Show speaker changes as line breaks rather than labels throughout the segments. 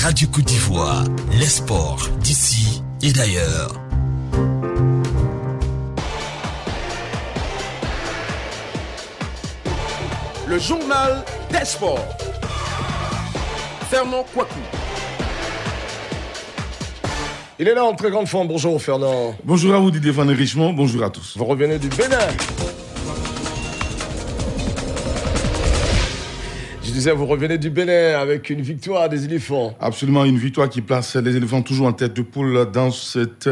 Radio Côte d'Ivoire, les sports d'ici et d'ailleurs.
Le journal des sports. Fernand
Kouakou. Il est là en très grande forme. Bonjour Fernand. Bonjour à vous Didier Van Richemont, bonjour à tous. Vous revenez du Bénin. disais, vous revenez du Bénin avec une victoire
des éléphants. Absolument, une victoire qui place les éléphants toujours en tête de poule dans cette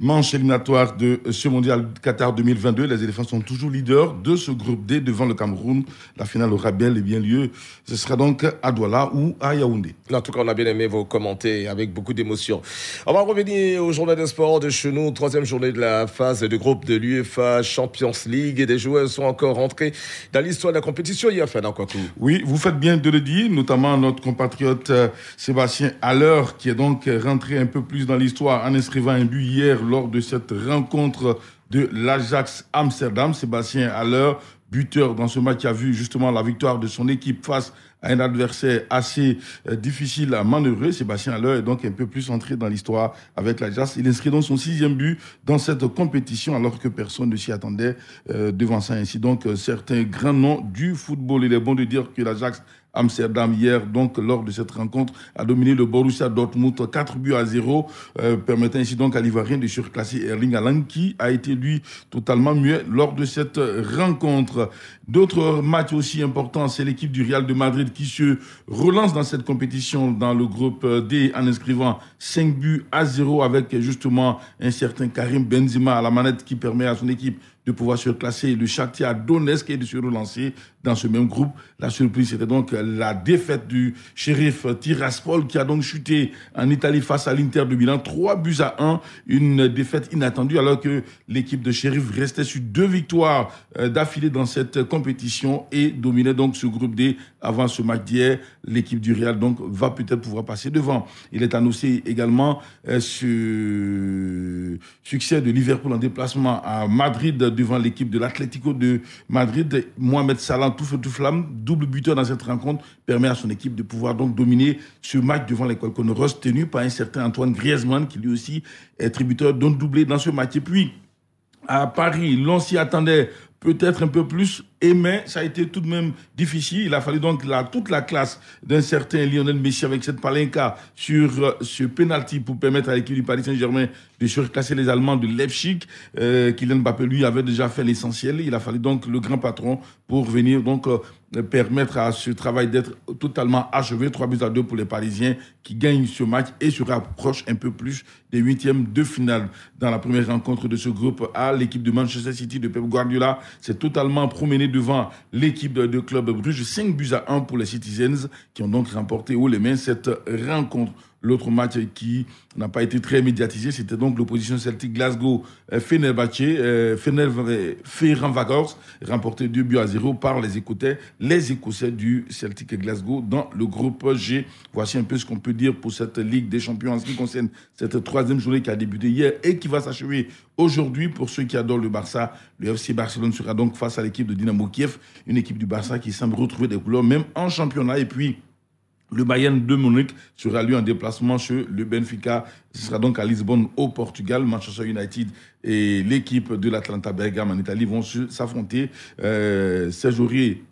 manche éliminatoire de ce mondial Qatar 2022. Les éléphants sont toujours leaders de ce groupe D devant le Cameroun. La finale aura bel et bien lieu. Ce sera donc à Douala ou à Yaoundé.
En tout cas, on a bien aimé vos commentaires avec beaucoup d'émotion. On va revenir au journal des sports de chez nous. Troisième journée de la phase de groupe de l'UEFA Champions League. Et des joueurs sont encore rentrés dans l'histoire de la compétition. Il y a fait quoi tout.
Oui, vous faites bien de le dire, notamment notre compatriote euh, Sébastien Aller qui est donc euh, rentré un peu plus dans l'histoire en inscrivant un but hier lors de cette rencontre de l'Ajax Amsterdam. Sébastien Aller buteur dans ce match qui a vu justement la victoire de son équipe face à un adversaire assez euh, difficile à manœuvrer. Sébastien Aller est donc un peu plus entré dans l'histoire avec l'Ajax. Il inscrit donc son sixième but dans cette compétition alors que personne ne s'y attendait euh, devant ça. Ainsi donc, euh, certains grands noms du football. Il est bon de dire que l'Ajax Amsterdam hier, donc lors de cette rencontre, a dominé le Borussia Dortmund 4 buts à 0, euh, permettant ainsi donc à l'Ivoirien de surclasser Erling Haaland qui a été lui totalement muet lors de cette rencontre. D'autres matchs aussi importants, c'est l'équipe du Real de Madrid qui se relance dans cette compétition dans le groupe D en inscrivant 5 buts à 0 avec justement un certain Karim Benzema à la manette qui permet à son équipe de pouvoir se classer. Le Shakhtar à Donetsk et de se relancer dans ce même groupe. La surprise, c'était donc la défaite du shérif Tiraspol qui a donc chuté en Italie face à l'Inter de Milan. Trois buts à un, une défaite inattendue alors que l'équipe de shérif restait sur deux victoires euh, d'affilée dans cette compétition et dominait donc ce groupe D avant ce match d'hier. L'équipe du Real donc va peut-être pouvoir passer devant. Il est annoncé également euh, ce succès de Liverpool en déplacement à Madrid euh, devant l'équipe de l'Atlético de Madrid. Mohamed Salah, tout feu, tout flamme, double buteur dans cette rencontre, permet à son équipe de pouvoir donc dominer ce match devant les Colconeros, tenu par un certain Antoine Griezmann, qui lui aussi est tributeur d'un doublé dans ce match. Et puis, à Paris, l'on s'y attendait peut-être un peu plus et mais ça a été tout de même difficile. Il a fallu donc toute la classe d'un certain Lionel Messi avec cette palinka sur euh, ce penalty pour permettre à l'équipe du Paris Saint-Germain de surclasser les Allemands de Leipzig. Euh, Kylian Mbappé lui avait déjà fait l'essentiel. Il a fallu donc le grand patron pour venir donc euh, permettre à ce travail d'être totalement achevé. 3 buts à deux pour les Parisiens qui gagnent ce match et se rapprochent un peu plus des huitièmes de finale. Dans la première rencontre de ce groupe à l'équipe de Manchester City de Pep Guardiola c'est totalement promené devant l'équipe de, Club Bruges 5 buts à 1 pour les Citizens qui ont donc remporté haut les mains cette rencontre. L'autre match qui n'a pas été très médiatisé, c'était donc l'opposition Celtic Glasgow Fenerbahce, euh, euh Vagors, remporté 2 buts à 0 par les Écossais, les Écossais du Celtic Glasgow dans le groupe G. Voici un peu ce qu'on peut dire pour cette Ligue des Champions en ce qui concerne cette troisième journée qui a débuté hier et qui va s'achever aujourd'hui. Pour ceux qui adorent le Barça, le FC Barcelone sera donc face à l'équipe de Dynamo Kiev, une équipe du Barça qui semble retrouver des couleurs même en championnat et puis le Bayern de Munich sera lui en déplacement chez le Benfica. Ce sera donc à Lisbonne au Portugal. Manchester United et l'équipe de l'Atlanta Bergame en Italie vont s'affronter. Euh, Serge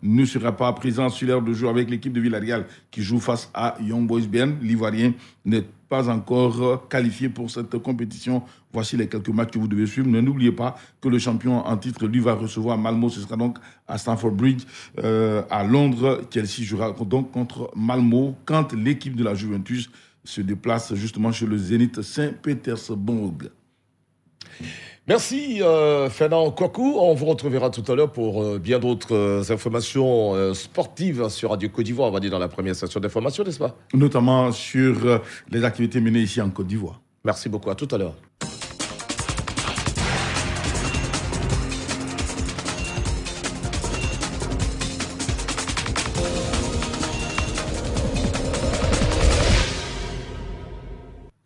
ne sera pas présent sur l'heure de jeu avec l'équipe de Villarreal qui joue face à Young Boys Bien. L'Ivoirien n'est pas encore qualifié pour cette compétition. Voici les quelques matchs que vous devez suivre. Mais n'oubliez pas que le champion en titre, lui, va recevoir Malmo. Ce sera donc à Stamford Bridge, euh, à Londres. Chelsea jouera donc contre Malmo quand l'équipe de la Juventus se déplace justement chez le Zénith Saint-Pétersbourg.
Merci euh, Fernand Kouakou. On vous retrouvera tout à l'heure pour euh, bien d'autres euh, informations sportives sur Radio Côte d'Ivoire, on va dire dans la première session d'information, n'est-ce pas
Notamment sur les activités menées ici en Côte d'Ivoire. Merci beaucoup, à tout à l'heure.